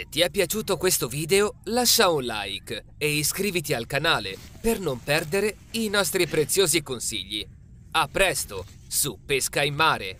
Se ti è piaciuto questo video lascia un like e iscriviti al canale per non perdere i nostri preziosi consigli. A presto su Pesca in Mare!